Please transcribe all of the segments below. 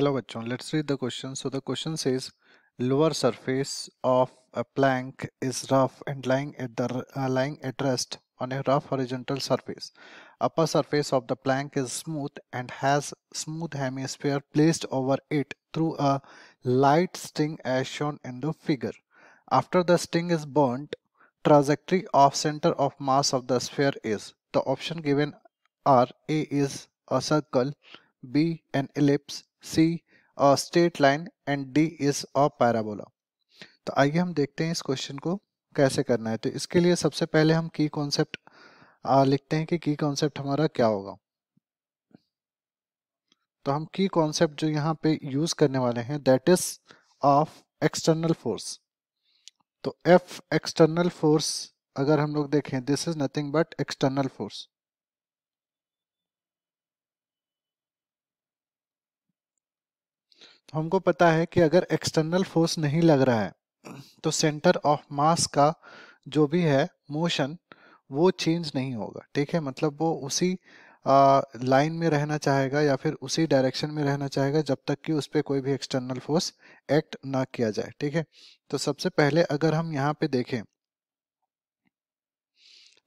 hello bachon let's read the question so the question says lower surface of a plank is rough and lying at the uh, lying at rest on a rough horizontal surface upper surface of the plank is smooth and has smooth hemisphere placed over it through a light sting as shown in the figure after the sting is burnt trajectory of center of mass of the sphere is the option given are a is a circle b an ellipse C a straight line and D is a parabola. तो आइए हम देखते हैं इस question को कैसे करना है तो इसके लिए सबसे पहले हम की कॉन्सेप्ट लिखते हैं कि की कॉन्सेप्ट हमारा क्या होगा तो हम की कॉन्सेप्ट जो यहाँ पे यूज करने वाले हैं that is of external force तो एफ एक्सटर्नल फोर्स अगर हम लोग देखें this is nothing but external force हमको पता है कि अगर एक्सटर्नल फोर्स नहीं लग रहा है तो सेंटर ऑफ मास का जो भी है मोशन वो चेंज नहीं होगा ठीक है मतलब वो उसी लाइन में रहना चाहेगा या फिर उसी डायरेक्शन में रहना चाहेगा जब तक कि उस पर कोई भी एक्सटर्नल फोर्स एक्ट ना किया जाए ठीक है तो सबसे पहले अगर हम यहाँ पे देखें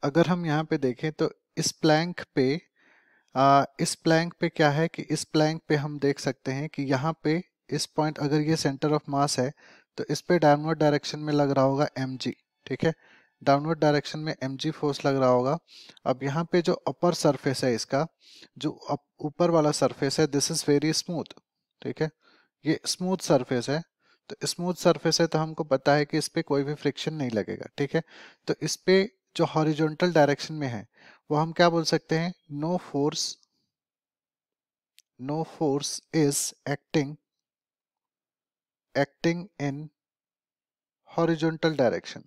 अगर हम यहाँ पे देखें तो इस प्लैंक पे आ, इस प्लैंक पे क्या है कि इस प्लैंक पे हम देख सकते हैं कि यहाँ पे इस पॉइंट अगर ये सेंटर ऑफ मास है तो इस पे डाउनवर्ड डायरेक्शन में लग रहा होगा एम ठीक है डाउनवर्ड डायरेक्शन में एम फोर्स लग रहा होगा अब यहाँ पे जो अपर सरफेस है इसका जो ऊपर वाला सरफेस है दिस इज वेरी स्मूथ ठीक है ये स्मूथ सरफेस है तो स्मूथ सरफेस है तो हमको पता है कि इस पर कोई भी फ्रिक्शन नहीं लगेगा ठीक है तो इस पर जो हॉरिजॉन्टल डायरेक्शन में है वो हम क्या बोल सकते हैं no force no force is acting acting in horizontal direction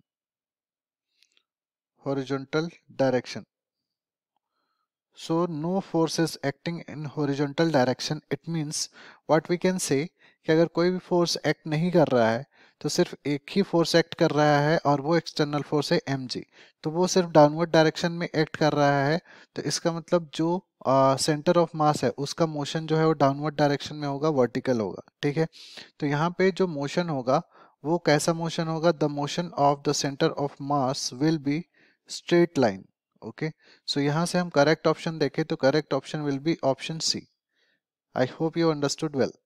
horizontal direction so no force is acting in horizontal direction it means what we can say कि अगर कोई भी फोर्स एक्ट नहीं कर रहा है तो सिर्फ एक ही फोर्स एक्ट कर रहा है और वो एक्सटर्नल फोर्स है एम तो वो सिर्फ डाउनवर्ड डायरेक्शन में एक्ट कर रहा है तो इसका मतलब जो सेंटर ऑफ मास है उसका मोशन जो है वो डाउनवर्ड डायरेक्शन में होगा वर्टिकल होगा ठीक है तो यहाँ पे जो मोशन होगा वो कैसा मोशन होगा the motion of the centre of mass will be straight line okay so यहाँ से हम करेक्ट ऑप्शन देखें तो correct option will be option C I hope you understood well